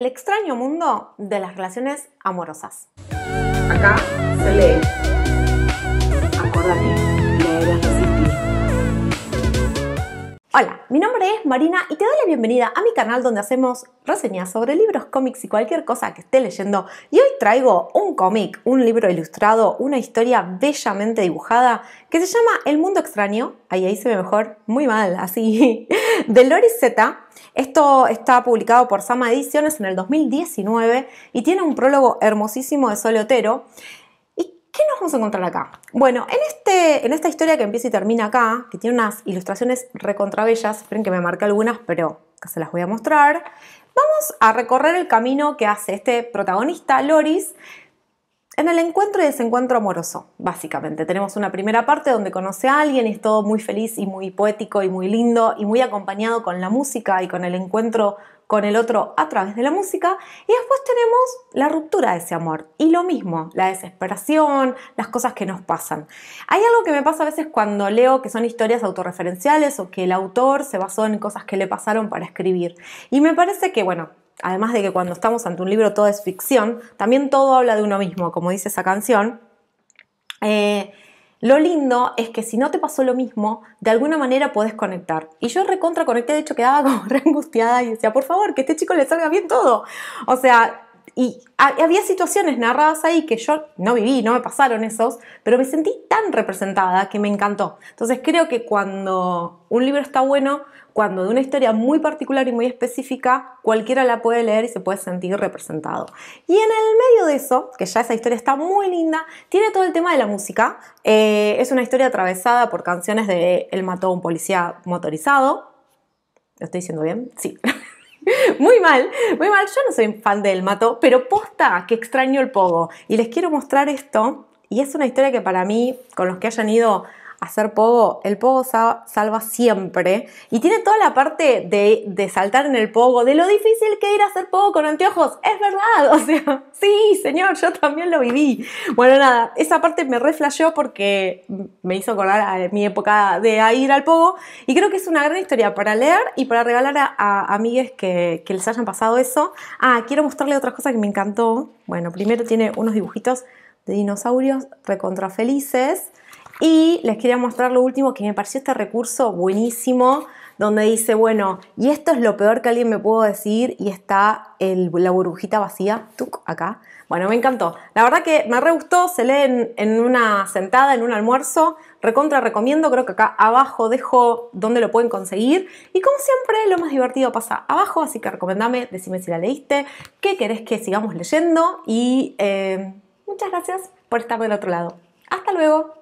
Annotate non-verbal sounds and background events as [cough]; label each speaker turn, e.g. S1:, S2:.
S1: El extraño mundo de las relaciones amorosas. Acá se lee. Hola, mi nombre es Marina y te doy la bienvenida a mi canal donde hacemos reseñas sobre libros, cómics y cualquier cosa que esté leyendo. Y hoy traigo un cómic, un libro ilustrado, una historia bellamente dibujada que se llama El mundo extraño. Ahí, ahí se ve mejor, muy mal, así. [laughs] de Loris Z. Esto está publicado por Sama Ediciones en el 2019 y tiene un prólogo hermosísimo de Otero. ¿Y qué nos vamos a encontrar acá? Bueno, en, este, en esta historia que empieza y termina acá, que tiene unas ilustraciones recontrabellas, esperen que me marque algunas, pero se las voy a mostrar, vamos a recorrer el camino que hace este protagonista, Loris, en el encuentro y desencuentro amoroso, básicamente. Tenemos una primera parte donde conoce a alguien, y es todo muy feliz y muy poético y muy lindo y muy acompañado con la música y con el encuentro con el otro a través de la música y después tenemos la ruptura de ese amor y lo mismo, la desesperación, las cosas que nos pasan. Hay algo que me pasa a veces cuando leo que son historias autorreferenciales o que el autor se basó en cosas que le pasaron para escribir y me parece que bueno, además de que cuando estamos ante un libro todo es ficción, también todo habla de uno mismo, como dice esa canción. Eh, lo lindo es que si no te pasó lo mismo, de alguna manera podés conectar. Y yo recontra conecté, de hecho quedaba [laughs] como re y decía, por favor, que a este chico le salga bien todo. O sea, y había situaciones narradas ahí que yo no viví, no me pasaron esos, pero me sentí tan representada que me encantó. Entonces creo que cuando un libro está bueno, cuando de una historia muy particular y muy específica, cualquiera la puede leer y se puede sentir representado. Y en el medio de eso, que ya esa historia está muy linda, tiene todo el tema de la música. Eh, es una historia atravesada por canciones de Él mató a un policía motorizado. ¿Lo estoy diciendo bien? Sí. [laughs] [laughs] muy mal, muy mal. Yo no soy fan del mato, pero posta que extraño el pogo. Y les quiero mostrar esto. Y es una historia que para mí, con los que hayan ido hacer pogo, el pogo salva siempre y tiene toda la parte de, saltar en el pogo, de lo difícil que era hacer pogo con anteojos, es verdad, [laughs] o sea, sí, señor, yo también lo viví. Bueno, nada, esa parte me reflejó porque me hizo acordar a mi época de ir al pogo y creo que es una gran historia para leer y para regalar a, amigues que, les hayan pasado eso. Ah, quiero mostrarle otra cosa que me encantó. Bueno, primero tiene unos dibujitos de dinosaurios recontrafelices felices. Y les quería mostrar lo último que me pareció este recurso buenísimo, donde dice, bueno, y esto es lo peor que alguien me pudo decir y está la burbujita vacía, tuc, acá. Bueno, me encantó. La verdad que me re gustó, se lee en, una sentada, en un almuerzo. Recontra recomiendo, creo que acá abajo dejo dónde lo pueden conseguir. Y como siempre, lo más divertido pasa abajo, así que recomendame, decime si la leíste, qué querés que sigamos leyendo y eh, muchas gracias por estar del otro lado. Hasta luego.